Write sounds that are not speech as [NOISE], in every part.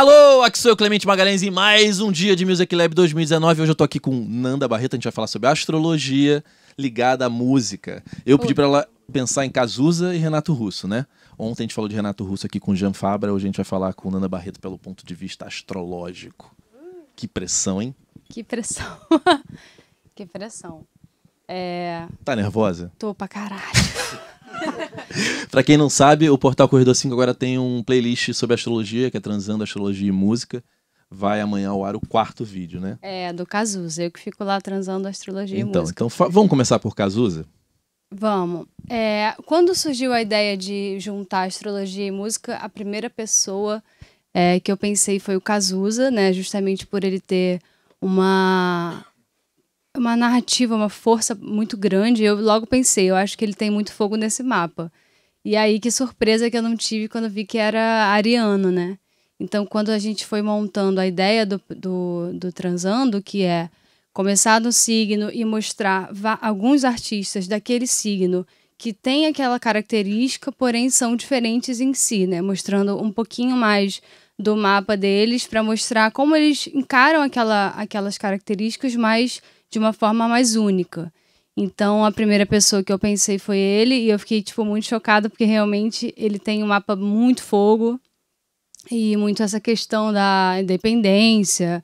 Alô, aqui sou eu, Clemente Magalhães, em mais um dia de Music Lab 2019. Hoje eu tô aqui com Nanda Barreto, a gente vai falar sobre astrologia ligada à música. Eu pedi para ela pensar em Cazuza e Renato Russo, né? Ontem a gente falou de Renato Russo aqui com Jean Fabra, hoje a gente vai falar com Nanda Barreto pelo ponto de vista astrológico. Que pressão, hein? Que pressão. [LAUGHS] que pressão. É... Tá nervosa? Tô pra caralho. [LAUGHS] pra quem não sabe, o Portal Corredor 5 agora tem um playlist sobre astrologia, que é Transando Astrologia e Música. Vai amanhã ao ar o quarto vídeo, né? É, do Cazuza. Eu que fico lá transando astrologia então, e música. Então, vamos começar por Cazuza? Vamos. É, quando surgiu a ideia de juntar astrologia e música, a primeira pessoa é, que eu pensei foi o Cazuza, né? Justamente por ele ter uma uma narrativa, uma força muito grande. Eu logo pensei, eu acho que ele tem muito fogo nesse mapa. E aí, que surpresa que eu não tive quando vi que era ariano, né? Então, quando a gente foi montando a ideia do, do, do Transando, que é começar no signo e mostrar alguns artistas daquele signo que tem aquela característica, porém são diferentes em si, né? Mostrando um pouquinho mais do mapa deles para mostrar como eles encaram aquela, aquelas características mas de uma forma mais única. Então, a primeira pessoa que eu pensei foi ele, e eu fiquei, tipo, muito chocada, porque realmente ele tem um mapa muito fogo, e muito essa questão da independência,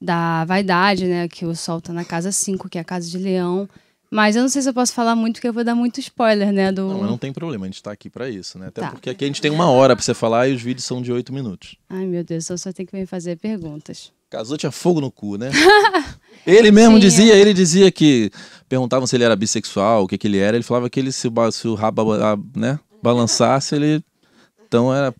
da vaidade, né? Que o Sol tá na casa 5, que é a casa de leão. Mas eu não sei se eu posso falar muito, porque eu vou dar muito spoiler, né? Do... Não, mas não tem problema, a gente tá aqui para isso, né? Até tá. porque aqui a gente tem uma hora para você falar e os vídeos são de oito minutos. Ai, meu Deus, eu só tenho que me fazer perguntas. Casou tinha fogo no cu, né? [LAUGHS] ele mesmo Sim, dizia, é. ele dizia que perguntavam se ele era bissexual, o que que ele era, ele falava que ele se, se o rabo né, balançasse, ele então era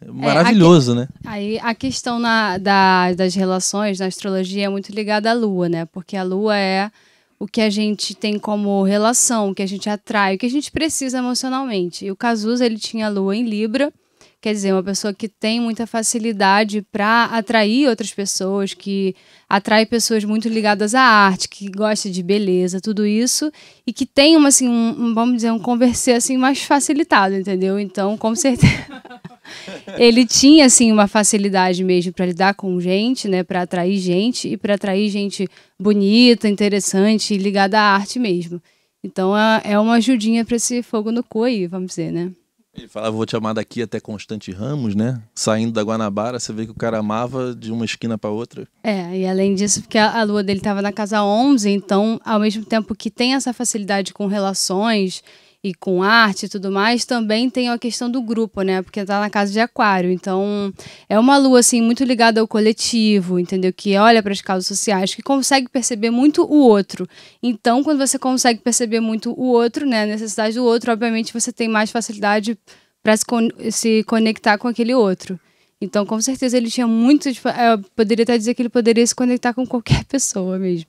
é, maravilhoso, é, a, né? Aí a questão na, da, das relações na astrologia é muito ligada à lua, né? Porque a lua é o que a gente tem como relação, o que a gente atrai, o que a gente precisa emocionalmente. E o Cazuza, ele tinha a lua em Libra, quer dizer, uma pessoa que tem muita facilidade para atrair outras pessoas, que atrai pessoas muito ligadas à arte, que gosta de beleza, tudo isso, e que tem uma assim, um, vamos dizer, um converser assim mais facilitado, entendeu? Então, com certeza [LAUGHS] [LAUGHS] ele tinha assim uma facilidade mesmo para lidar com gente, né, para atrair gente e para atrair gente bonita, interessante, ligada à arte mesmo. Então é, é uma ajudinha para esse fogo no cu aí, vamos dizer, né? Ele falava, vou te amar daqui até Constante Ramos, né? Saindo da Guanabara, você vê que o cara amava de uma esquina para outra. É, e além disso, porque a, a lua dele estava na casa 11, então, ao mesmo tempo que tem essa facilidade com relações e com arte e tudo mais, também tem a questão do grupo, né? Porque tá na casa de aquário. Então, é uma lua, assim, muito ligada ao coletivo, entendeu? Que olha para as causas sociais, que consegue perceber muito o outro. Então, quando você consegue perceber muito o outro, né? A necessidade do outro, obviamente, você tem mais facilidade para se, con se conectar com aquele outro. Então, com certeza, ele tinha muito. Tipo, eu poderia até dizer que ele poderia se conectar com qualquer [LAUGHS] pessoa mesmo.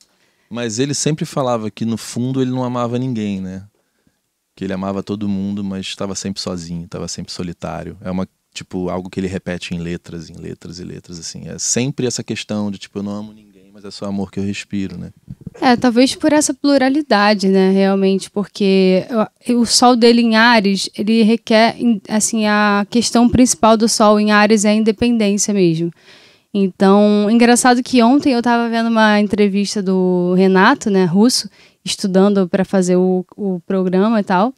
Mas ele sempre falava que, no fundo, ele não amava ninguém, né? que ele amava todo mundo, mas estava sempre sozinho, estava sempre solitário. É uma tipo algo que ele repete em letras, em letras e letras assim. É sempre essa questão de tipo eu não amo ninguém, mas é só amor que eu respiro, né? É, talvez por essa pluralidade, né, realmente, porque o sol dele em Ares, ele requer assim a questão principal do sol em Ares é a independência mesmo. Então, engraçado que ontem eu estava vendo uma entrevista do Renato, né, russo, estudando para fazer o, o programa e tal.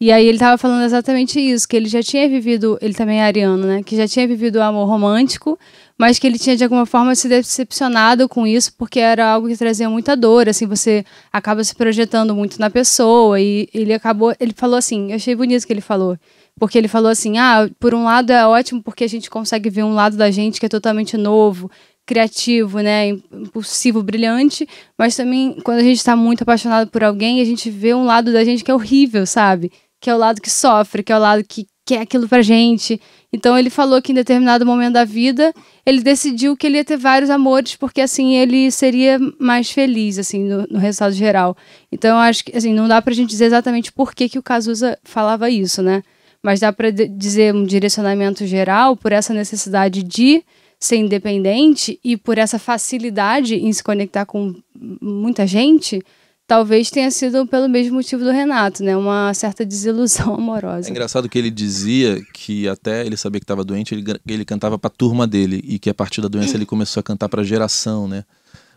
E aí ele estava falando exatamente isso, que ele já tinha vivido, ele também é ariano, né? Que já tinha vivido o amor romântico, mas que ele tinha de alguma forma se decepcionado com isso, porque era algo que trazia muita dor, assim, você acaba se projetando muito na pessoa e ele acabou, ele falou assim, eu achei bonito que ele falou, porque ele falou assim: "Ah, por um lado é ótimo porque a gente consegue ver um lado da gente que é totalmente novo, criativo, né, impulsivo, brilhante, mas também quando a gente está muito apaixonado por alguém, a gente vê um lado da gente que é horrível, sabe? Que é o lado que sofre, que é o lado que quer aquilo pra gente. Então ele falou que em determinado momento da vida, ele decidiu que ele ia ter vários amores, porque assim ele seria mais feliz, assim, no, no resultado geral. Então acho que, assim, não dá pra gente dizer exatamente por que, que o Cazuza falava isso, né? Mas dá para dizer um direcionamento geral por essa necessidade de ser independente e por essa facilidade em se conectar com muita gente, talvez tenha sido pelo mesmo motivo do Renato, né? Uma certa desilusão [LAUGHS] amorosa. É engraçado que ele dizia que até ele sabia que estava doente, ele, ele cantava para a turma dele e que a partir da doença ele começou a cantar para a geração, né?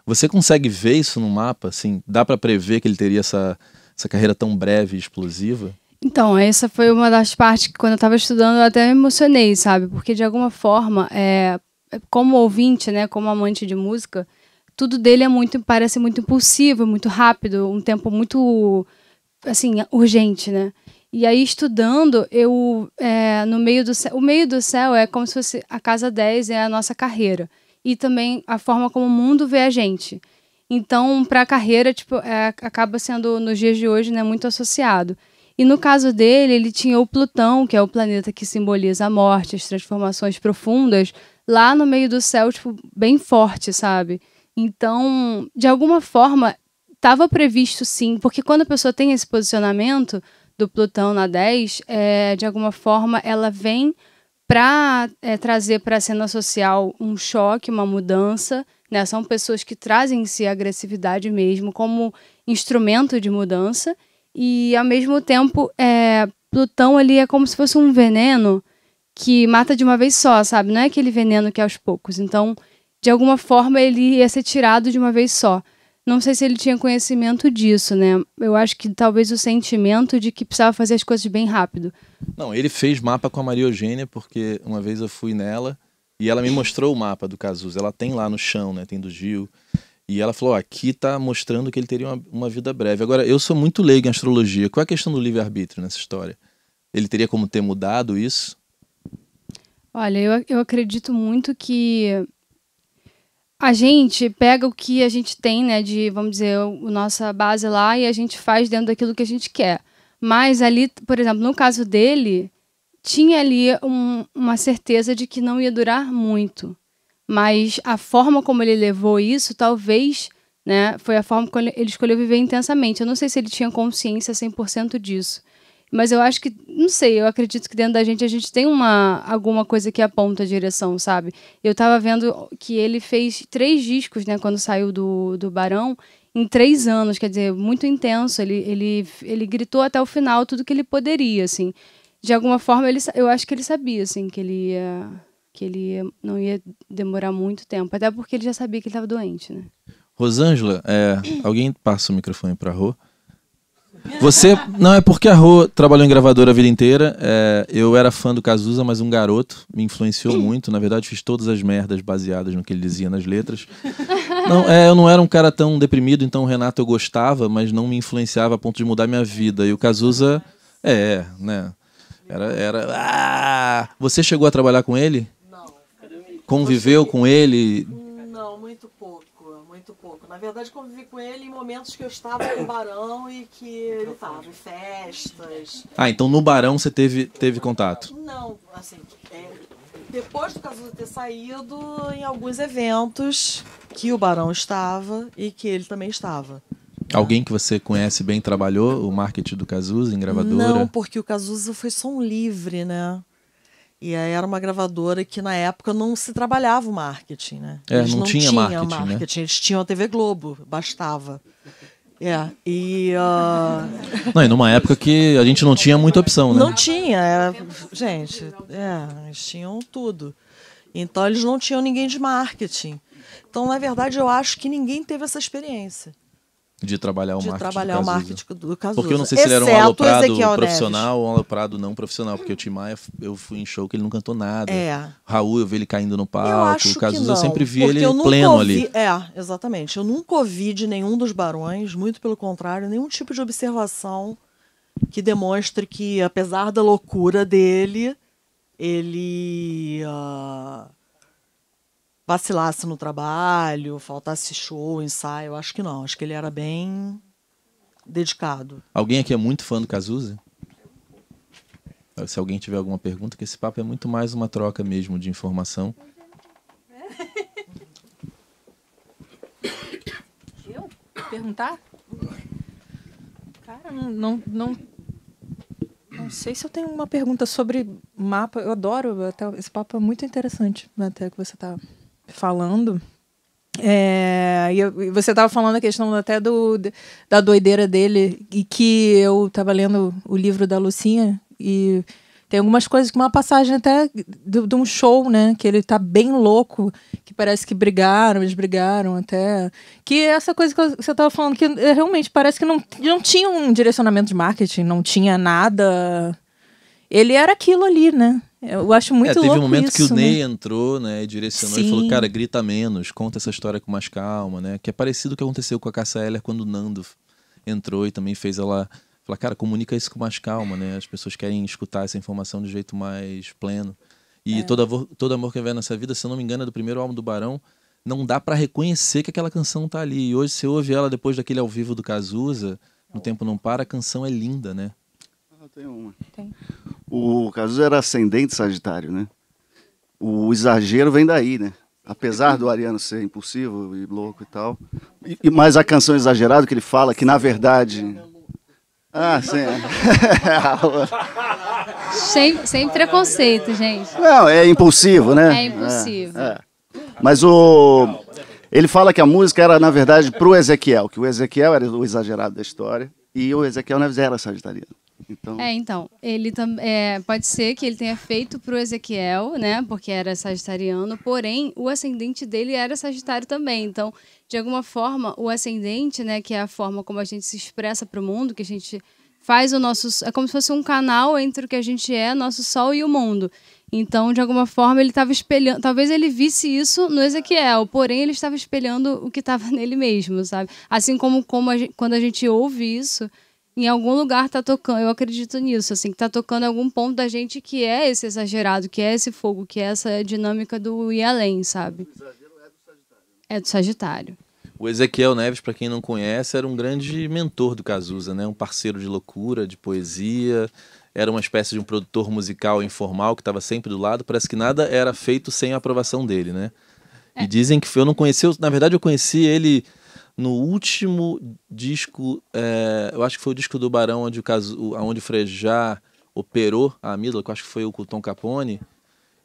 Você consegue ver isso no mapa? Assim, dá para prever que ele teria essa, essa carreira tão breve e explosiva? Então, essa foi uma das partes que quando eu estava estudando eu até me emocionei, sabe? Porque de alguma forma, é, como ouvinte, né, como amante de música, tudo dele é muito parece muito impulsivo, muito rápido, um tempo muito assim urgente, né? E aí estudando, eu é, no meio do céu, o meio do céu é como se fosse a casa 10 é a nossa carreira e também a forma como o mundo vê a gente. Então, para a carreira, tipo, é, acaba sendo nos dias de hoje, né, muito associado. E no caso dele, ele tinha o Plutão, que é o planeta que simboliza a morte, as transformações profundas lá no meio do céu, tipo, bem forte, sabe? Então, de alguma forma, estava previsto sim, porque quando a pessoa tem esse posicionamento do Plutão na 10, é, de alguma forma ela vem para é, trazer para a cena social um choque, uma mudança. Né? São pessoas que trazem em si a agressividade mesmo como instrumento de mudança. E, ao mesmo tempo, é, Plutão ali é como se fosse um veneno que mata de uma vez só, sabe? Não é aquele veneno que é aos poucos. Então, de alguma forma, ele ia ser tirado de uma vez só. Não sei se ele tinha conhecimento disso, né? Eu acho que talvez o sentimento de que precisava fazer as coisas bem rápido. Não, ele fez mapa com a Maria Eugênia, porque uma vez eu fui nela e ela me mostrou o mapa do Cazuza. Ela tem lá no chão, né? Tem do Gil. E ela falou: ó, aqui tá mostrando que ele teria uma, uma vida breve. Agora, eu sou muito leigo em astrologia. Qual é a questão do livre-arbítrio nessa história? Ele teria como ter mudado isso? Olha, eu, eu acredito muito que a gente pega o que a gente tem, né, de, vamos dizer, o, a nossa base lá e a gente faz dentro daquilo que a gente quer. Mas ali, por exemplo, no caso dele, tinha ali um, uma certeza de que não ia durar muito. Mas a forma como ele levou isso, talvez, né, foi a forma como ele escolheu viver intensamente. Eu não sei se ele tinha consciência 100% disso. Mas eu acho que, não sei, eu acredito que dentro da gente a gente tem uma alguma coisa que aponta a direção, sabe? Eu tava vendo que ele fez três discos, né, quando saiu do, do Barão, em três anos, quer dizer, muito intenso. Ele, ele, ele gritou até o final tudo que ele poderia, assim. De alguma forma, ele, eu acho que ele sabia, assim, que ele ia, que ele ia, não ia demorar muito tempo. Até porque ele já sabia que ele estava doente, né? Rosângela, é, alguém passa o microfone para a Rô. Você. Não, é porque a Rô trabalhou em gravadora a vida inteira. É, eu era fã do Cazuza, mas um garoto me influenciou muito. Na verdade, fiz todas as merdas baseadas no que ele dizia nas letras. Não, é, eu não era um cara tão deprimido, então o Renato eu gostava, mas não me influenciava a ponto de mudar minha vida. E o Cazuza, é, né? Era. era ah! Você chegou a trabalhar com ele? Não. Conviveu com ele? Não na verdade, convivi com ele em momentos que eu estava no [COUGHS] barão e que ele estava em festas. Ah, então no barão você teve, teve contato? Não, assim, é, depois do Cazuza ter saído, em alguns eventos que o barão estava e que ele também estava. Alguém que você conhece bem trabalhou o marketing do Cazuza em gravadora? Não, porque o Cazuza foi só um livre, né? E aí era uma gravadora que na época não se trabalhava o marketing, né? É, eles não, não tinha marketing, marketing. Né? Eles tinham a TV Globo, bastava. É, e... Uh... Não, e numa época que a gente não tinha muita opção, né? Não tinha, era... Gente, é, eles tinham tudo. Então eles não tinham ninguém de marketing. Então, na verdade, eu acho que ninguém teve essa experiência. De trabalhar o de marketing, trabalhar do, Cazuza. O marketing do Cazuza. Porque eu não sei se Exceto ele era um aloprado profissional ou um aloprado não profissional. Porque o Tim Maia, eu fui em show que ele não cantou nada. É. Raul, eu vi ele caindo no palco. o Cazuza, não, eu sempre vi ele pleno ouvi, ali. É, exatamente. Eu nunca ouvi de nenhum dos barões, muito pelo contrário, nenhum tipo de observação que demonstre que, apesar da loucura dele, ele... Uh vacilasse no trabalho, faltasse show, ensaio. Acho que não. Acho que ele era bem dedicado. Alguém aqui é muito fã do Cazuza? Se alguém tiver alguma pergunta, que esse papo é muito mais uma troca mesmo de informação. [COUGHS] Eu? Perguntar? Cara, não, não, não sei se eu tenho uma pergunta sobre mapa. Eu adoro, até, esse papo é muito interessante, né, até que você está falando. É, e você estava falando a questão até do, da doideira dele, e que eu estava lendo o livro da Lucinha, e tem algumas coisas, uma passagem até de, um show, né? Que ele está bem louco, que parece que brigaram, eles brigaram até. Que é essa coisa que você estava falando, que é, realmente parece que não, não tinha um direcionamento de marketing, não tinha nada. Ele era aquilo ali, né? Eu acho muito é, teve louco um momento isso, que o né? Ney entrou, né, e direcionou Sim. e falou, cara, grita menos, conta essa história com mais calma, né? Que é parecido o que aconteceu com a Cassa Heller quando o Nando entrou e também fez ela falar, cara, comunica isso com mais calma, né? As pessoas querem escutar essa informação de jeito mais pleno. E é. todo, amor, todo amor que vem nessa vida, se eu não me engano, é do primeiro álbum do Barão, não dá para reconhecer que aquela canção tá ali. E hoje você ouve ela depois daquele ao vivo do Cazuza, no Tempo Não Para, a canção é linda, né? Ah, tem uma. Tem. O Cazuza era ascendente sagitário, né? O exagero vem daí, né? Apesar do Ariano ser impulsivo e louco e tal. E, e mais a canção exagerada que ele fala, que na verdade. Ah, sim. É. [LAUGHS] sem, sem preconceito, gente. Não, é impulsivo, né? É impulsivo. É, é. Mas o. Ele fala que a música era, na verdade, pro Ezequiel, que o Ezequiel era o exagerado da história e o Ezequiel não era sagitariano. Então... É, então, ele é, pode ser que ele tenha feito para o Ezequiel, né? Porque era sagitariano, porém, o ascendente dele era sagitário também. Então, de alguma forma, o ascendente, né? Que é a forma como a gente se expressa para o mundo, que a gente faz o nosso... É como se fosse um canal entre o que a gente é, nosso sol e o mundo. Então, de alguma forma, ele estava espelhando. Talvez ele visse isso no Ezequiel, porém ele estava espelhando o que estava [LAUGHS] nele mesmo, sabe? Assim como, como a gente, quando a gente ouve isso, em algum lugar tá tocando, eu acredito nisso, assim, que tá tocando algum ponto da gente que é esse exagerado, que é esse fogo, que é essa dinâmica do ir além, sabe? O exagero é do Sagitário. É do Sagitário. O Ezequiel Neves, para quem não conhece, era um grande mentor do Cazuza, né? Um parceiro de loucura, de poesia, era uma espécie de um produtor musical informal que estava sempre do lado, parece que nada era feito sem a aprovação dele, né? É. E dizem que eu não conheci, eu, na verdade eu conheci ele no último disco, é, eu acho que foi o disco do Barão, onde o, onde o Frejá operou a amígdala, que eu acho que foi o Tom Capone,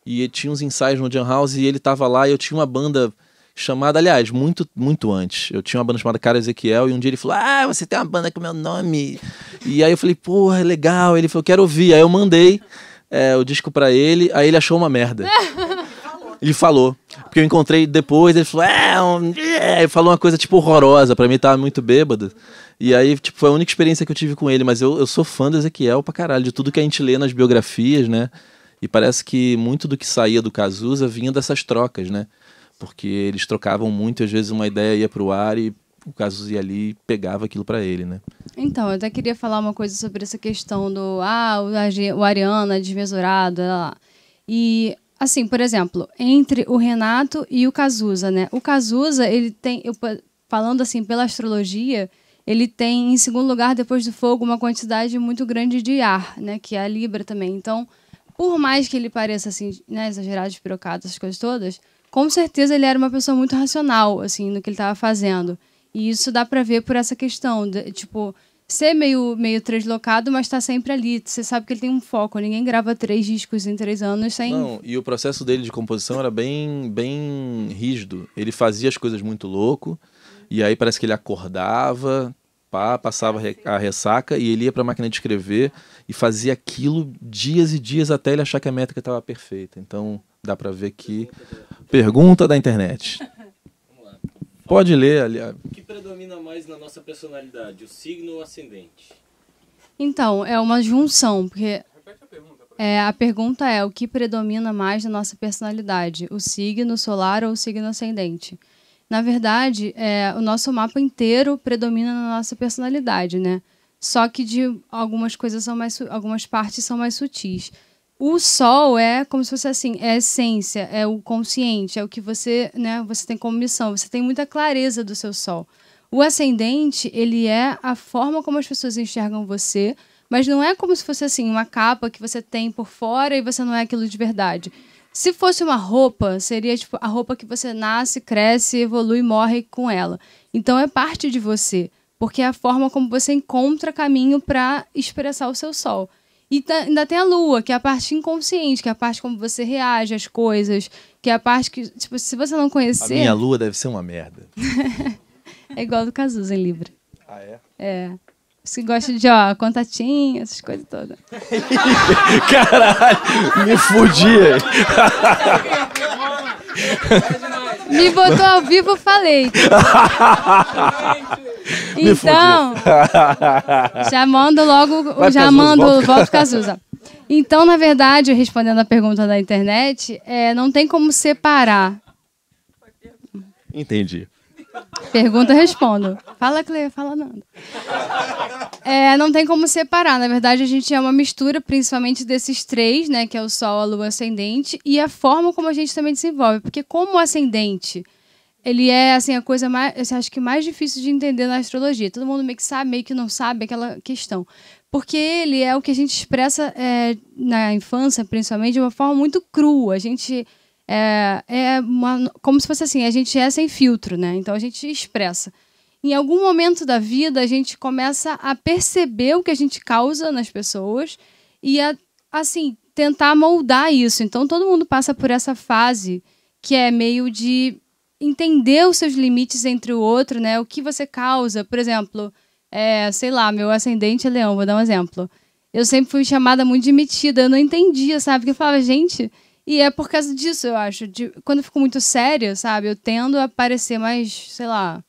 e tinha uns ensaios no John House e ele tava lá e eu tinha uma banda chamada, aliás, muito muito antes. Eu tinha uma banda chamada Cara Ezequiel e um dia ele falou: "Ah, você tem uma banda com meu nome". E aí eu falei: "Porra, é legal". Ele falou: "Quero ouvir". Aí eu mandei é, o disco para ele, aí ele achou uma merda. [LAUGHS] Ele falou. Porque eu encontrei depois, ele falou, é, um, yeah! falou uma coisa tipo horrorosa, pra mim tava muito bêbado. E aí, tipo, foi a única experiência que eu tive com ele, mas eu, eu sou fã do Ezequiel pra caralho, de tudo que a gente lê nas biografias, né? E parece que muito do que saía do Cazuza vinha dessas trocas, né? Porque eles trocavam muito, às vezes uma ideia ia pro ar e o Cazuza ia ali e pegava aquilo para ele, né? Então, eu até queria falar uma coisa sobre essa questão do ah, o, o Ariana é desmesurado, lá. E assim, por exemplo, entre o Renato e o Cazuza, né? O Cazuza, ele tem, eu, falando assim pela astrologia, ele tem em segundo lugar depois do fogo uma quantidade muito grande de ar, né, que é a Libra também. Então, por mais que ele pareça assim, né, exagerado, espirocado, essas coisas todas, com certeza ele era uma pessoa muito racional, assim, no que ele estava fazendo. E isso dá para ver por essa questão, de, tipo, ser meio, meio translocado, mas tá sempre ali. Você sabe que ele tem um foco. Ninguém grava três discos em três anos sem. Não, e o processo dele de composição era bem, bem rígido. Ele fazia as coisas muito louco, e aí parece que ele acordava, pá, passava a ressaca e ele ia para a máquina de escrever e fazia aquilo dias e dias até ele achar que a métrica estava perfeita. Então dá para ver que. Pergunta da internet. Pode ler, aliás. O que predomina mais na nossa personalidade, o signo ou o ascendente? Então, é uma junção, porque Repete a pergunta, é, a pergunta é o que predomina mais na nossa personalidade, o signo solar ou o signo ascendente? Na verdade, é, o nosso mapa inteiro predomina na nossa personalidade, né? Só que de algumas coisas são mais algumas partes são mais sutis. O sol é como se fosse assim, é a essência, é o consciente, é o que você, né, você tem como missão, você tem muita clareza do seu sol. O ascendente, ele é a forma como as pessoas enxergam você, mas não é como se fosse assim uma capa que você tem por fora e você não é aquilo de verdade. Se fosse uma roupa, seria tipo a roupa que você nasce, cresce, evolui e morre com ela. Então é parte de você, porque é a forma como você encontra caminho para expressar o seu sol. E tá, ainda tem a lua, que é a parte inconsciente, que é a parte como você reage às coisas, que é a parte que, tipo, se você não conhecer. A minha lua deve ser uma merda. [LAUGHS] é igual a do Cazuza em é Libra. Ah, é? É. Você gosta de, ó, contatinho, essas coisas todas. [LAUGHS] Caralho, me fudi. [LAUGHS] Me botou ao vivo, falei. então, já mando logo, Vai, já mando, voto Cazuza. Então, na verdade, respondendo a pergunta da internet, é, não tem como separar. Entendi. Pergunta, respondo. Fala, Cleia, fala, nada. É, não tem como separar. Na verdade, a gente é uma mistura, principalmente desses três, né? Que é o Sol, a Lua, Ascendente. E a forma como a gente também desenvolve. Porque como o Ascendente, ele é, assim, a coisa mais... Eu acho que mais difícil de entender na astrologia. Todo mundo meio que sabe, meio que não sabe aquela questão. Porque ele é o que a gente expressa é, na infância, principalmente, de uma forma muito crua. A gente é, é uma, como se fosse assim, a gente é sem filtro, né? Então a gente expressa. Em algum momento da vida, a gente começa a perceber o que a gente causa nas pessoas e a, assim, tentar moldar isso. Então todo mundo passa por essa fase que é meio de entender os seus limites entre o outro, né? O que você causa, por exemplo, é, sei lá, meu ascendente é leão, vou dar um exemplo. Eu sempre fui chamada muito de metida, eu não entendia, sabe? Porque eu falava, gente, e é por causa disso, eu acho. De, quando eu fico muito séria, sabe? Eu tendo a parecer mais, sei lá,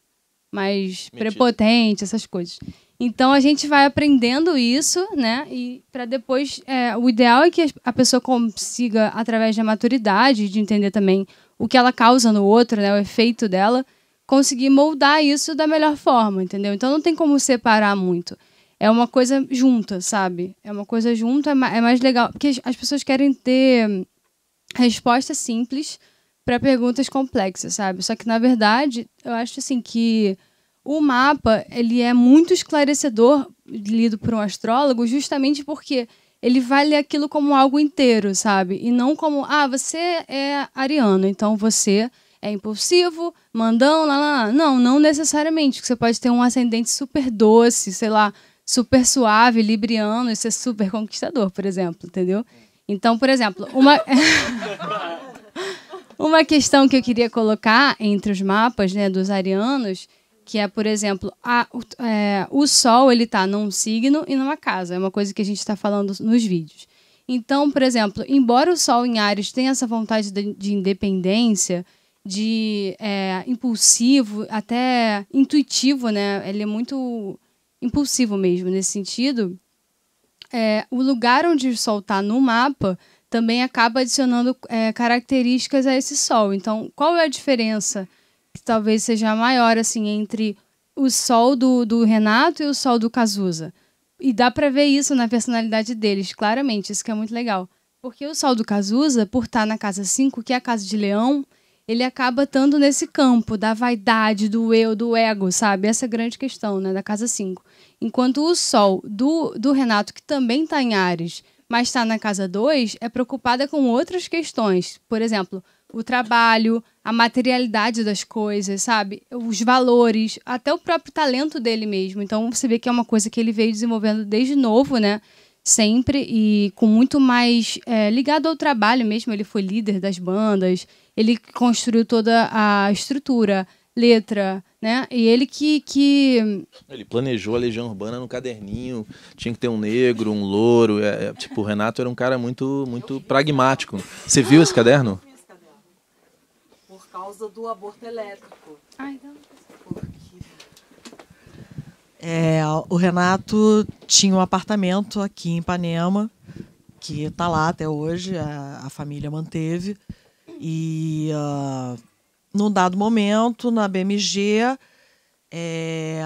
mais Mentira. prepotente, essas coisas. Então a gente vai aprendendo isso, né? E para depois, é, o ideal é que a pessoa consiga, através da maturidade, de entender também o que ela causa no outro, né? O efeito dela, conseguir moldar isso da melhor forma, entendeu? Então não tem como separar muito. É uma coisa junta, sabe? É uma coisa junta, é, é mais legal. Porque as pessoas querem ter respostas simples para perguntas complexas, sabe? Só que na verdade, eu acho assim que o mapa, ele é muito esclarecedor lido por um astrólogo, justamente porque ele vai ler aquilo como algo inteiro, sabe? E não como, ah, você é ariano, então você é impulsivo, mandão, lá, lá, lá. Não, não necessariamente. Você pode ter um ascendente super doce, sei lá, super suave, libriano, e ser super conquistador, por exemplo, entendeu? Então, por exemplo, uma. [LAUGHS] uma questão que eu queria colocar entre os mapas né, dos arianos, que é, por exemplo, a, é, o Sol ele está num signo e numa casa. É uma coisa que a gente está falando nos vídeos. Então, por exemplo, embora o Sol em Ares tenha essa vontade de, de independência, de é, impulsivo, até intuitivo, né? Ele é muito impulsivo mesmo nesse sentido é, o lugar onde o Sol está no mapa também acaba adicionando é, características a esse Sol. Então, qual é a diferença que talvez seja maior assim entre o Sol do, do Renato e o Sol do Cazuza? E dá para ver isso na personalidade deles, claramente, isso que é muito legal. Porque o Sol do Cazuza, por estar tá na casa 5, que é a casa de Leão, ele acaba estando nesse campo da vaidade, do eu, do ego, sabe? Essa é a grande questão, né, da casa 5. Enquanto o sol do, do Renato, que também está em Ares, mas está na casa 2, é preocupada com outras questões. Por exemplo, o trabalho, a materialidade das coisas, sabe? Os valores, até o próprio talento dele mesmo. Então você vê que é uma coisa que ele veio desenvolvendo desde novo, né? sempre e com muito mais é, ligado ao trabalho mesmo. Ele foi líder das bandas, ele construiu toda a estrutura, letra, né? E ele que, que. Ele planejou a Legião Urbana no caderninho, tinha que ter um negro, um louro. É, é, tipo, o Renato era um cara muito, muito pragmático. Você viu esse caderno? Por causa do aborto elétrico. Ai, não. É, o Renato tinha um apartamento aqui em Ipanema, que está lá até hoje, a, a família manteve. E uh, num dado momento, na BMG, é,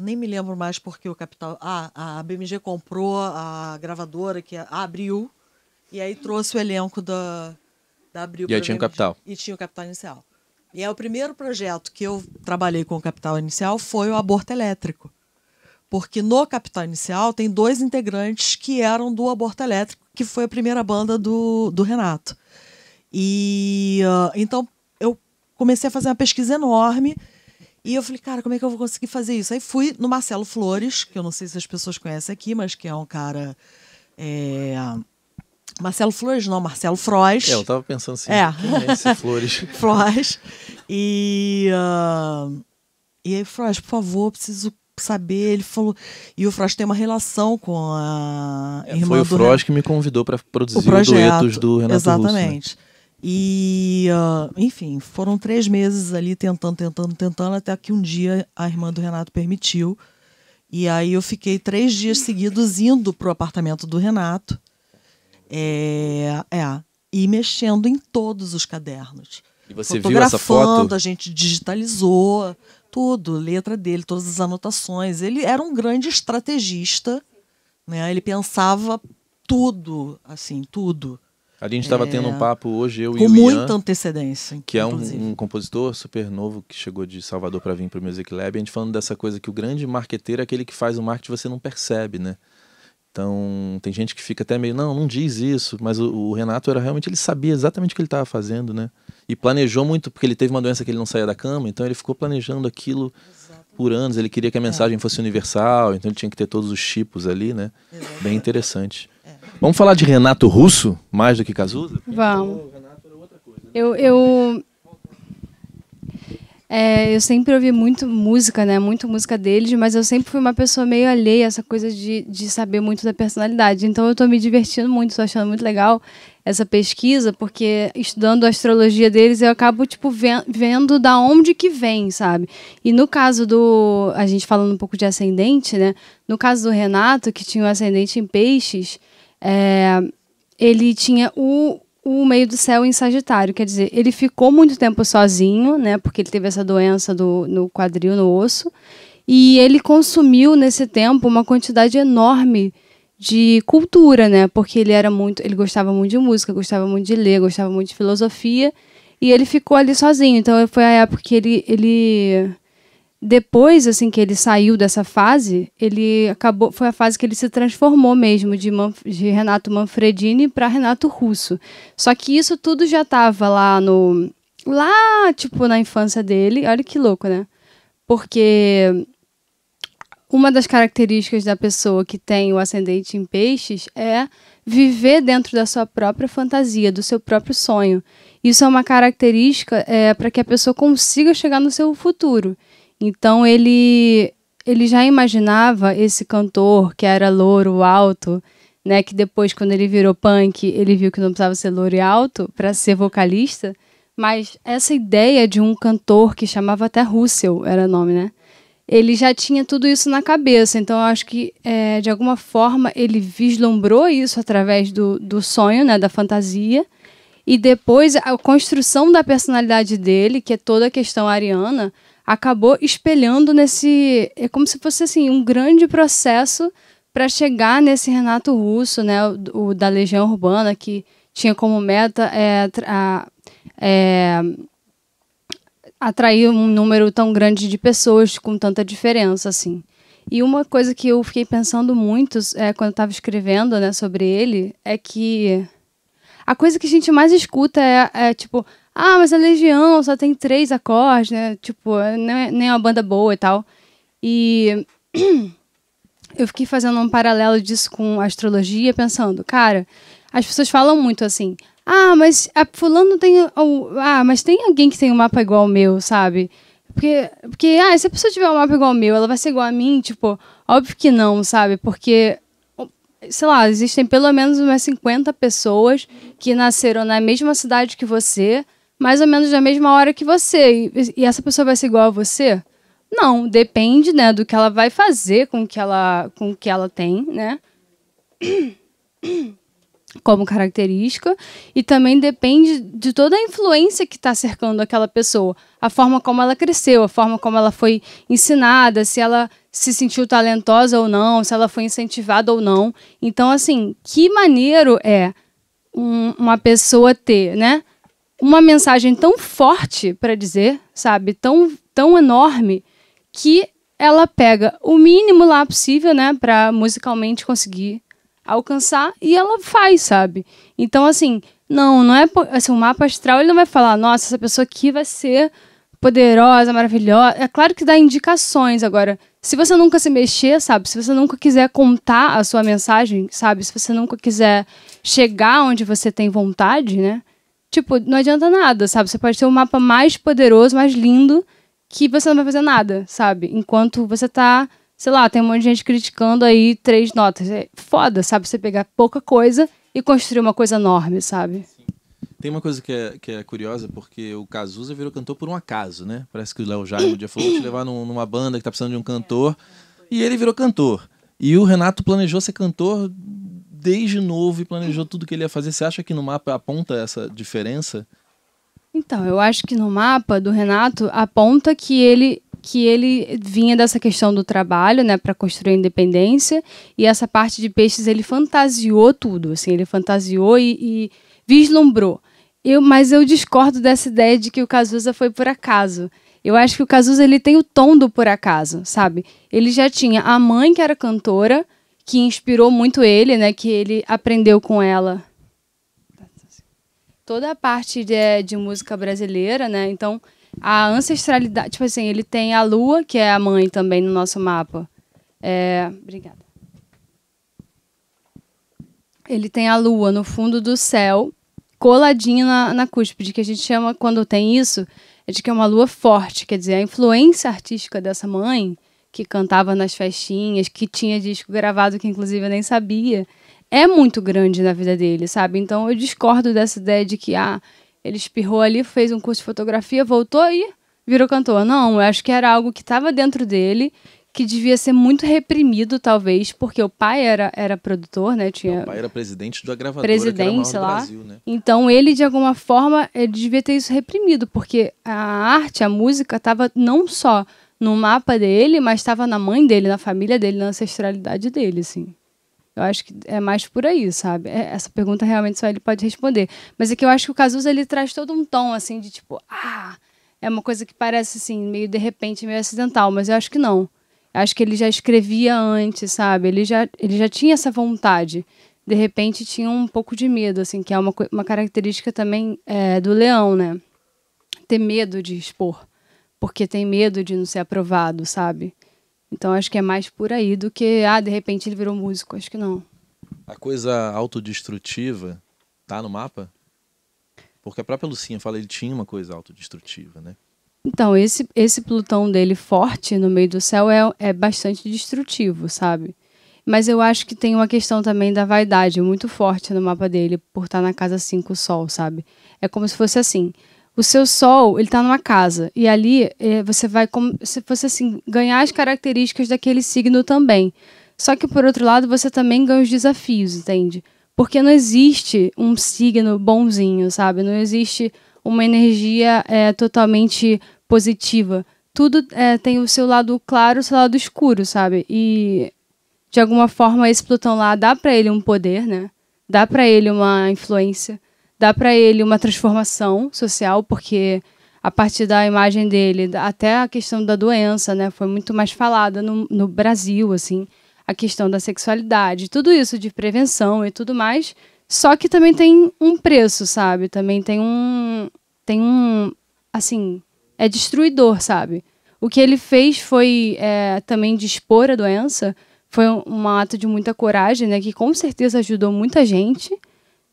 nem me lembro mais porque o Capital. Ah, a BMG comprou a gravadora que abriu, e aí trouxe o elenco da, da Abril. E aí tinha o Capital. E tinha o Capital Inicial. E é o primeiro projeto que eu trabalhei com o Capital Inicial foi o Aborto Elétrico porque no Capital Inicial tem dois integrantes que eram do Aborto Elétrico, que foi a primeira banda do, do Renato. E uh, então eu comecei a fazer uma pesquisa enorme. E eu falei, cara, como é que eu vou conseguir fazer isso? Aí fui no Marcelo Flores, que eu não sei se as pessoas conhecem aqui, mas que é um cara. É, Marcelo Flores, não, Marcelo Frois. É, eu tava pensando assim, é. quem é esse Flores? [LAUGHS] Frois. E, uh, e aí, Frois, por favor, preciso saber. Ele falou. E o Frost tem uma relação com a é, irmã Foi o Frost Ren... que me convidou para produzir os duetos do Renato Exatamente. Russo, né? E, uh, enfim, foram três meses ali tentando, tentando, tentando, até que um dia a irmã do Renato permitiu. E aí eu fiquei três dias seguidos indo pro apartamento do Renato. É, é, e mexendo em todos os cadernos. E você viu essa foto? A gente digitalizou, tudo, letra dele, todas as anotações. Ele era um grande estrategista, né? Ele pensava tudo, assim, tudo. A gente estava é... tendo um papo hoje, eu com e o Com muita Ian, antecedência. Que é um, um, compositor super novo que chegou de Salvador para vir para o Music Lab. A gente falando dessa coisa que o grande marqueteiro é aquele que faz o marketing você não percebe, né? Então, tem gente que fica até meio, não, não diz isso. Mas o, o Renato era realmente, ele sabia exatamente o que ele estava fazendo, né? e planejou muito, porque ele teve uma doença que ele não saía da cama, então ele ficou planejando aquilo Exatamente. por anos. Ele queria que a é. mensagem é. fosse universal, então ele tinha que ter todos os tipos ali, né? Exatamente. Bem interessante. É. Vamos falar de Renato Russo, mais do que Cazuza? Vamos. Né? Eu, eu, é, eu sempre ouvi muito música, né? Muito música deles, mas eu sempre fui uma pessoa meio alheia a essa coisa de, de saber muito da personalidade. Então eu estou me divertindo muito, tô achando muito legal essa pesquisa, porque estudando a astrologia deles, eu acabo, tipo, vendo da onde que vem, sabe? E no caso do. A gente falando um pouco de ascendente, né? No caso do Renato, que tinha o um ascendente em peixes, é, ele tinha o, o meio do céu em Sagitário. Quer dizer, ele ficou muito tempo sozinho, né? Porque ele teve essa doença do, no quadril, no osso. E ele consumiu nesse tempo uma quantidade enorme de de cultura, né? Porque ele era muito, ele gostava muito de música, gostava muito de ler, gostava muito de filosofia, e ele ficou ali sozinho. Então foi a época que ele, ele depois assim que ele saiu dessa fase, ele acabou, foi a fase que ele se transformou mesmo de, Manf de Renato Manfredini para Renato Russo. Só que isso tudo já estava lá no lá, tipo, na infância dele. Olha que louco, né? Porque uma das características da pessoa que tem o ascendente em peixes é viver dentro da sua própria fantasia, do seu próprio sonho. Isso é uma característica é, para que a pessoa consiga chegar no seu futuro. Então ele ele já imaginava esse cantor que era louro, alto, né, que depois quando ele virou punk, ele viu que não precisava ser louro e alto para ser vocalista, mas essa ideia de um cantor que chamava até Russell, era o nome, né? ele já tinha tudo isso na cabeça. Então, eu acho que, é, de alguma forma, ele vislumbrou isso através do, do sonho, né, da fantasia. E depois, a construção da personalidade dele, que é toda a questão ariana, acabou espelhando nesse. É como se fosse assim, um grande processo para chegar nesse Renato Russo, né, o, o, da Legião Urbana, que tinha como meta é, a, é, atrair um número tão grande de pessoas com tanta diferença, assim. E uma coisa que eu fiquei pensando muito é, quando estava escrevendo né, sobre ele é que a coisa que a gente mais escuta é, é tipo, ah, mas a Legião só tem três acordes, né? Tipo, é, é nem, nem é uma banda boa e tal. E [CLEARS THROAT] eu fiquei fazendo um paralelo disso com astrologia, pensando, cara, as pessoas falam muito assim, ah, mas a fulano tem. Ah, mas tem alguém que tem um mapa igual ao meu, sabe? Porque, porque, ah, se a pessoa tiver um mapa igual ao meu, ela vai ser igual a mim? Tipo, óbvio que não, sabe? Porque, sei lá, existem pelo menos umas 50 pessoas que nasceram na mesma cidade que você, mais ou menos na mesma hora que você. E, e essa pessoa vai ser igual a você? Não, depende, né, do que ela vai fazer com o que ela, com o que ela tem, né? [CLEARS THROAT] como característica e também depende de toda a influência que está cercando aquela pessoa, a forma como ela cresceu, a forma como ela foi ensinada, se ela se sentiu talentosa ou não, se ela foi incentivada ou não. Então, assim, que maneiro é um, uma pessoa ter, né? Uma mensagem tão forte para dizer, sabe, tão, tão enorme que ela pega o mínimo lá possível, né, para musicalmente conseguir alcançar e ela faz, sabe? Então, assim, não, não é. Assim, o mapa astral ele não vai falar, nossa, essa pessoa aqui vai ser poderosa, maravilhosa. É claro que dá indicações agora. Se você nunca se mexer, sabe? Se você nunca quiser contar a sua mensagem, sabe? Se você nunca quiser chegar onde você tem vontade, né? Tipo, não adianta nada, sabe? Você pode ter o um mapa mais poderoso, mais lindo, que você não vai fazer nada, sabe? Enquanto você tá sei lá, tem um monte de gente criticando aí três notas. É foda, sabe? Você pegar pouca coisa e construir uma coisa enorme, sabe? Tem uma coisa que é, que é curiosa, porque o Cazuza virou cantor por um acaso, né? Parece que o Léo Jaime um dia falou, vou te levar num, numa banda que tá precisando de um cantor. E ele virou cantor. E o Renato planejou ser cantor desde novo e planejou tudo que ele ia fazer. Você acha que no mapa aponta essa diferença? Então, eu acho que no mapa do Renato aponta que ele que ele vinha dessa questão do trabalho, né, para construir a independência, e essa parte de peixes ele fantasiou tudo, assim, ele fantasiou e, e vislumbrou. Eu, mas eu discordo dessa ideia de que o Cazuza foi por acaso. Eu acho que o Cazuza ele tem o tom do por acaso, sabe? Ele já tinha a mãe que era cantora, que inspirou muito ele, né, que ele aprendeu com ela toda a parte de, de música brasileira, né? Então, a ancestralidade, tipo assim, ele tem a lua, que é a mãe também no nosso mapa. É, obrigada. Ele tem a lua no fundo do céu, coladinho na, na cúspide, que a gente chama, quando tem isso, é de que é uma lua forte, quer dizer, a influência artística dessa mãe, que cantava nas festinhas, que tinha disco gravado que inclusive eu nem sabia, é muito grande na vida dele, sabe? Então eu discordo dessa ideia de que, ah, ele espirrou ali, fez um curso de fotografia, voltou e virou cantor. Não, eu acho que era algo que estava dentro dele, que devia ser muito reprimido, talvez, porque o pai era, era produtor, né? Tinha... Não, o pai era presidente da gravadora, presidente, que lá. Brasil, né? Então ele, de alguma forma, ele devia ter isso reprimido, porque a arte, a música, estava não só no mapa dele, mas estava na mãe dele, na família dele, na ancestralidade dele, assim. Eu acho que é mais por aí, sabe? É, essa pergunta realmente só ele pode responder. Mas é que eu acho que o Cazuza ele traz todo um tom assim de tipo, ah, é uma coisa que parece assim meio de repente, meio acidental, mas eu acho que não. Eu acho que ele já escrevia antes, sabe? Ele já ele já tinha essa vontade. De repente tinha um pouco de medo, assim, que é uma, uma característica também é, do leão, né? Ter medo de expor, porque tem medo de não ser aprovado, sabe? Então acho que é mais por aí do que, ah, de repente ele virou músico. Acho que não. A coisa autodestrutiva tá no mapa? Porque a própria Lucinha fala ele tinha uma coisa autodestrutiva, né? Então, esse, esse Plutão dele forte no meio do céu é, é bastante destrutivo, sabe? Mas eu acho que tem uma questão também da vaidade muito forte no mapa dele, por estar tá na casa 5 Sol, sabe? É como se fosse assim: o seu sol ele está numa casa e ali é, você vai como se fosse assim ganhar as características daquele signo também. Só que por outro lado você também ganha os desafios, entende? Porque não existe um signo bonzinho, sabe? Não existe uma energia é, totalmente positiva. Tudo é, tem o seu lado claro, o seu lado escuro, sabe? E de alguma forma esse Plutão lá dá para ele um poder, né? Dá para ele uma influência dá para ele uma transformação social, porque a partir da imagem dele, até a questão da doença, né, foi muito mais falada no, no Brasil, assim, a questão da sexualidade, tudo isso de prevenção e tudo mais, só que também tem um preço, sabe? Também tem um tem um assim, é destruidor, sabe? O que ele fez foi é, também dispor a doença, foi um, um ato de muita coragem, né, que com certeza ajudou muita gente.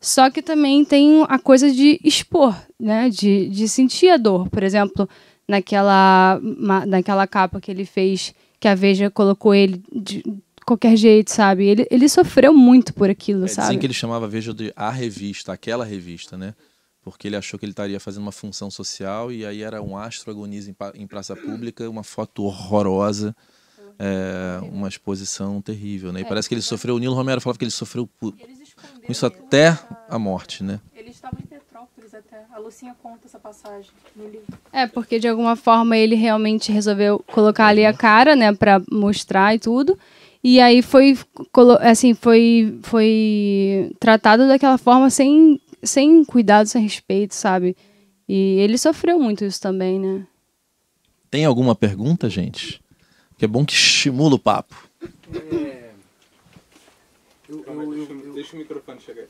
Só que também tem a coisa de expor, né? De, de sentir a dor. Por exemplo, naquela, naquela capa que ele fez, que a Veja colocou ele de qualquer jeito, sabe? Ele, ele sofreu muito por aquilo, é, sabe? Assim que ele chamava a Veja de a revista, aquela revista, né? Porque ele achou que ele estaria fazendo uma função social e aí era um astro agoniza em, em praça pública, uma foto horrorosa. É, uma exposição terrível, né? E é, parece que ele é. sofreu. O Nilo Romero falava que ele sofreu por, com isso até a morte, né? Ele estava em Petrópolis até. A Lucinha conta essa passagem no livro. É, porque de alguma forma ele realmente resolveu colocar ali a cara, né, para mostrar e tudo. E aí foi assim, foi foi tratado daquela forma sem sem cuidado, sem respeito, sabe? E ele sofreu muito isso também, né? Tem alguma pergunta, gente? Que é bom que estimula o papo. É. Eu, Calma, eu, deixa, eu, deixa o microfone chegar.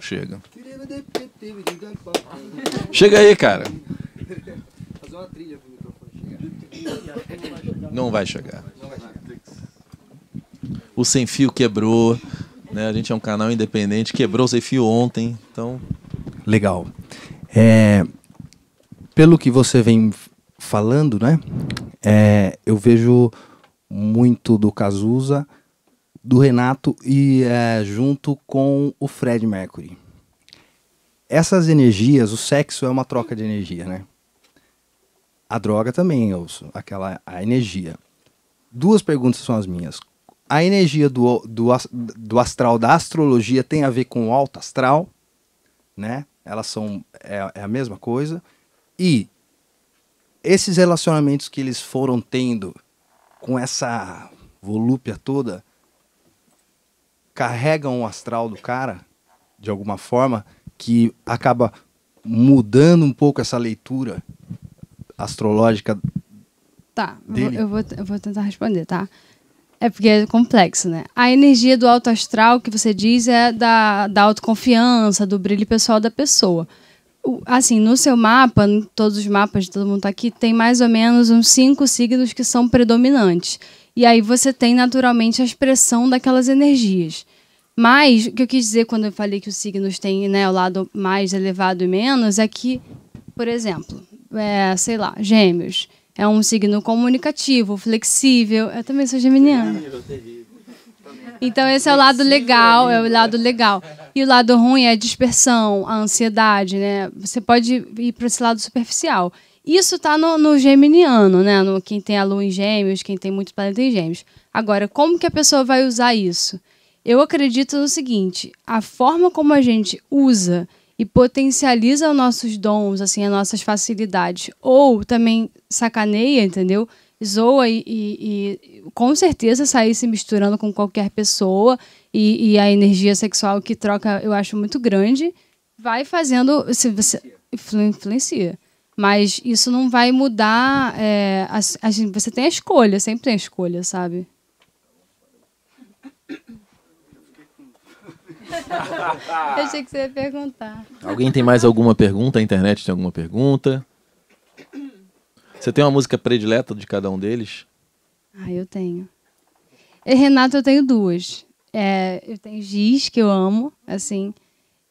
chega. [LAUGHS] Chega aí, cara. Fazer uma trilha pro microfone chegar. Não vai chegar. O sem fio quebrou. Né? A gente é um canal independente. Quebrou o sem fio ontem. Então. Legal. É, pelo que você vem falando, né? É, eu vejo muito do Cazuza do Renato e é, junto com o Fred Mercury. Essas energias, o sexo é uma troca de energia, né? A droga também, eu ouço, aquela a energia. Duas perguntas são as minhas. A energia do, do, do astral da astrologia tem a ver com o alto astral, né? Elas são é, é a mesma coisa. E esses relacionamentos que eles foram tendo com essa volúpia toda, carregam o astral do cara de alguma forma que acaba mudando um pouco essa leitura astrológica. Tá, dele. Eu, vou, eu vou tentar responder, tá? É porque é complexo, né? A energia do alto astral que você diz é da, da autoconfiança, do brilho pessoal da pessoa. assim, no seu mapa, em todos os mapas de todo mundo tá aqui, tem mais ou menos uns cinco signos que são predominantes. E aí você tem naturalmente a expressão daquelas energias. Mas o que eu quis dizer quando eu falei que os signos têm né, o lado mais elevado e menos é que, por exemplo, é, sei lá, gêmeos. É um signo comunicativo, flexível. Eu também sou geminiana. Então esse é o lado legal, é o lado legal. E o lado ruim é a dispersão, a ansiedade, né? Você pode ir para esse lado superficial. Isso está no, no, geminiano, né? No, quem tem a lua em gêmeos, quem tem muito planeta em gêmeos. Agora, como que a pessoa vai usar isso? Eu acredito no seguinte: a forma como a gente usa e potencializa os nossos dons, assim, as nossas facilidades, ou também sacaneia, entendeu? Zoa e, e, e com certeza sair se misturando com qualquer pessoa e, e, a energia sexual que troca, eu acho muito grande, vai fazendo. Se você influencia mas isso não vai mudar. É, a, a, você tem a escolha, sempre tem a escolha, sabe? [LAUGHS] Eu achei que você ia perguntar. Alguém tem mais alguma pergunta? A internet tem alguma pergunta? Você tem uma música predileta de cada um deles? Ah, eu tenho. E, eh, Renato, eu tenho duas. É, eu tenho Giz, que eu amo, assim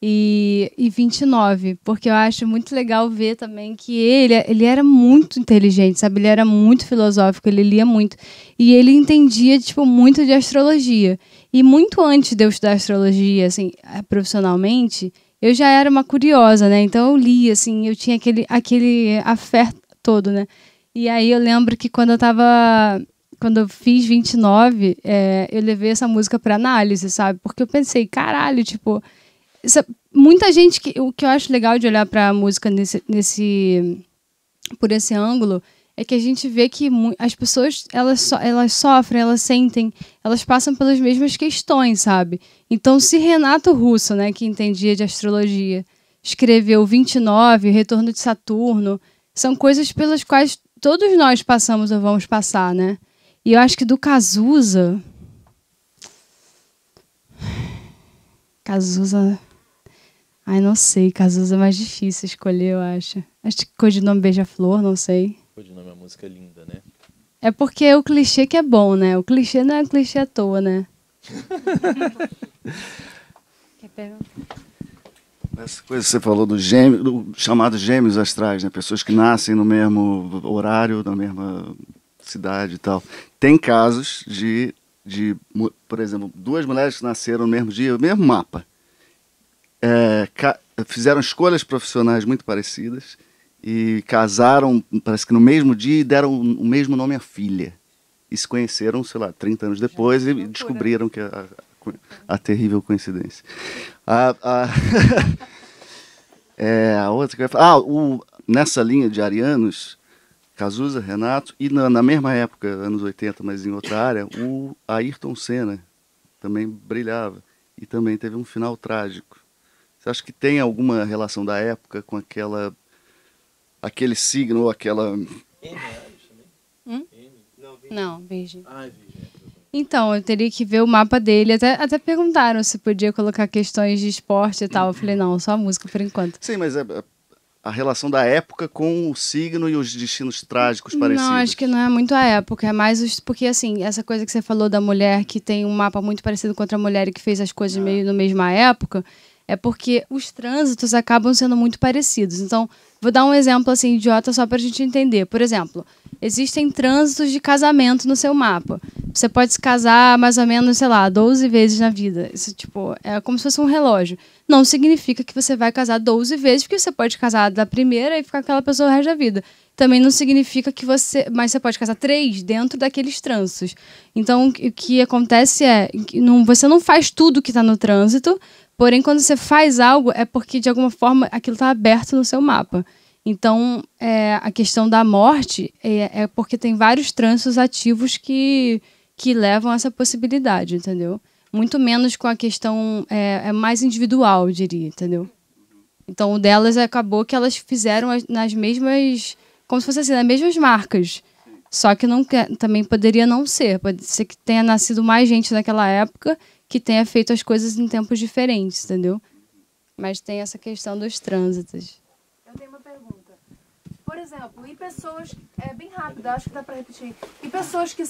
e, e 29, porque eu acho muito legal ver também que ele, ele era muito inteligente, sabe? Ele era muito filosófico, ele lia muito. E ele entendia, tipo, muito de astrologia. E muito antes de eu estudar astrologia, assim, eh, profissionalmente, eu já era uma curiosa, né? Então eu lia, assim, eu tinha aquele, aquele afeto todo, né? E aí eu lembro que quando eu tava quando eu fiz 29, é, eh, eu levei essa música para análise, sabe? Porque eu pensei, caralho, tipo, é muita gente que o que eu acho legal de olhar para a música nesse, nesse por esse ângulo é que a gente vê que as pessoas elas, so elas sofrem, elas sentem, elas passam pelas mesmas questões, sabe? Então, se Renato Russo, né, que entendia de astrologia, escreveu 29, retorno de Saturno, são coisas pelas quais todos nós passamos ou vamos passar, né? E eu acho que do Cazuza. Cazuza Ai, não sei. Cazuza é mais difícil escolher, eu acho. Acho que Codinome Beija-Flor, não sei. Codinome é uma música linda, né? É porque é o clichê que é bom, né? O clichê não é um clichê à toa, né? [LAUGHS] Quer perguntar? Essa coisa que você falou do gêmeo, do chamado gêmeos astrais, né? Pessoas que nascem no mesmo horário, na mesma cidade e tal. Tem casos de, de por exemplo, duas mulheres que nasceram no mesmo dia, no mesmo mapa é, fizeram escolhas profissionais muito parecidas e casaram, parece que no mesmo dia, e deram o mesmo nome à filha. E se conheceram, sei lá, 30 anos depois Já, e loucura. descobriram que é a, a, a, terrível coincidência. A, a, [LAUGHS] é, a outra que eu ia falar. Ah, o, nessa linha de arianos, Cazuza, Renato, e na, na, mesma época, anos 80, mas em outra área, o Ayrton Senna também brilhava e também teve um final trágico. Você acha que tem alguma relação da época com aquela aquele signo ou aquela hum? Não, virgem. Ah, é virgem. É então, eu teria que ver o mapa dele. Até, até perguntaram se podia colocar questões de esporte e tal. Eu falei, não, só música por enquanto. Sim, mas é, é, a relação da época com o signo e os destinos trágicos parecidos. Não, acho que não é muito a época, é mais os, porque assim, essa coisa que você falou da mulher que tem um mapa muito parecido com outra mulher e que fez as coisas ah. meio na mesma época, é porque os trânsitos acabam sendo muito parecidos. Então, vou dar um exemplo assim idiota só para a gente entender. Por exemplo, existem trânsitos de casamento no seu mapa. Você pode se casar mais ou menos, sei lá, 12 vezes na vida. Isso, tipo, é como se fosse um relógio. Não significa que você vai casar 12 vezes, porque você pode casar da primeira e ficar com aquela pessoa o resto da vida. Também não significa que você. Mas você pode casar três dentro daqueles trânsitos. Então, o que acontece é. Não, você não faz tudo que está no trânsito, Porém, quando você faz algo, é porque, de alguma forma, aquilo está aberto no seu mapa. Então, é, a questão da morte é, é, porque tem vários trânsitos ativos que, que levam a essa possibilidade, entendeu? Muito menos com a questão é, é mais individual, eu diria, entendeu? Então, o delas acabou que elas fizeram nas mesmas. Como se fosse assim, nas mesmas marcas. Só que não, também poderia não ser. Pode ser que tenha nascido mais gente naquela época que tenha feito as coisas em tempos diferentes, entendeu? Mas tem essa questão dos trânsitos. Eu tenho uma pergunta. Por exemplo, e pessoas. É bem rápido, acho que dá para repetir. E pessoas que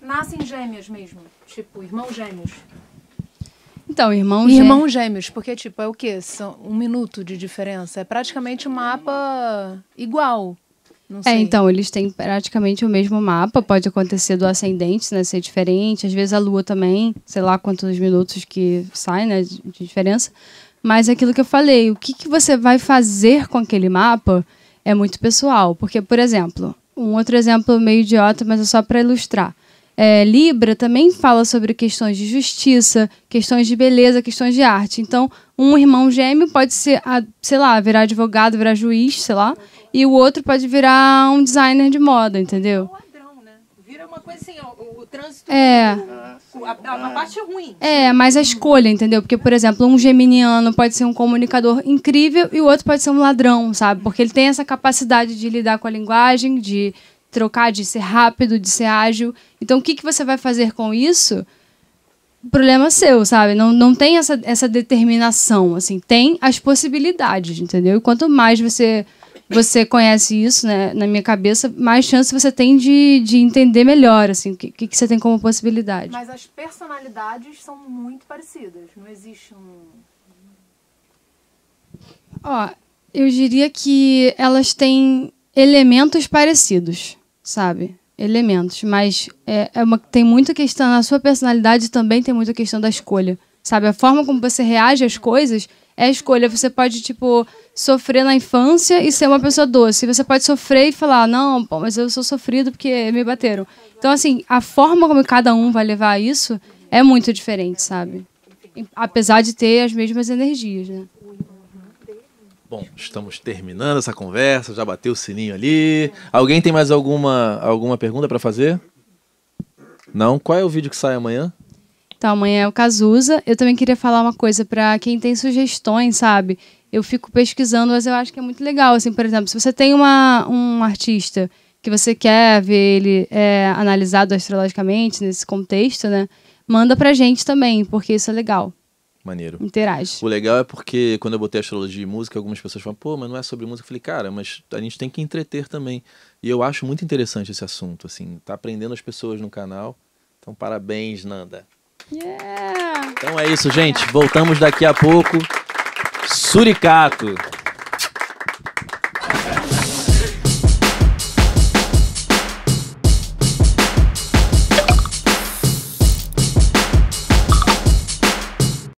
nascem gêmeas mesmo? Tipo, irmãos gêmeos? Então, irmão gêmeos. Irmão gêmeos, porque, tipo, é o quê? São um minuto de diferença. É praticamente um mapa igual. É, então, eles têm praticamente o mesmo mapa. Pode acontecer do ascendente, né? Ser diferente. Às vezes a lua também, sei lá quantos minutos que sai, né? De diferença. Mas é aquilo que eu falei, o que, que você vai fazer com aquele mapa é muito pessoal. Porque, por exemplo, um outro exemplo meio idiota, mas é só para ilustrar é, Libra também fala sobre questões de justiça, questões de beleza, questões de arte. Então, um irmão gêmeo pode ser, sei lá, virar advogado, virar juiz, sei lá, e o outro pode virar um designer de moda, entendeu? É né? uma coisa assim, o, o trânsito. É. uma parte ruim. É, mas a escolha, entendeu? Porque, por exemplo, um geminiano pode ser um comunicador incrível e o outro pode ser um ladrão, sabe? Porque ele tem essa capacidade de lidar com a linguagem, de trocar, de ser rápido, de ser ágil. Então, o que, que você vai fazer com isso? Problema seu, sabe? Não, não tem essa, essa determinação, assim. Tem as possibilidades, entendeu? E quanto mais você você conhece isso, né, na minha cabeça, mais chance você tem de, de entender melhor, assim, o que, que você tem como possibilidade. Mas as personalidades são muito parecidas. Não existe um... Ó, eu diria que elas têm elementos parecidos sabe? Elementos. Mas é, é uma, tem muita questão, na sua personalidade também tem muita questão da escolha. Sabe? A forma como você reage às coisas é escolha. Você pode, tipo, sofrer na infância e ser uma pessoa doce. Você pode sofrer e falar, não, pô, mas eu sou sofrido porque me bateram. Então, assim, a forma como cada um vai levar isso é muito diferente, sabe? Apesar de ter as mesmas energias, né? Bom, estamos terminando essa conversa, já bateu o sininho ali. Alguém tem mais alguma, alguma pergunta para fazer? Não? Qual é o vídeo que sai amanhã? Então, amanhã é o Cazuza. Eu também queria falar uma coisa para quem tem sugestões, sabe? Eu fico pesquisando, mas eu acho que é muito legal. Assim, por exemplo, se você tem uma, um artista que você quer ver ele é, analisado astrologicamente nesse contexto, né? Manda pra gente também, porque isso é legal. Maneiro. Interage. O legal é porque quando eu botei astrologia e música, algumas pessoas falam, pô, mas não é sobre música. Eu falei, cara, mas a gente tem que entreter também. E eu acho muito interessante esse assunto, assim, tá aprendendo as pessoas no canal. Então, parabéns, Nanda. Yeah. Então é isso, gente. Voltamos daqui a pouco. Suricato.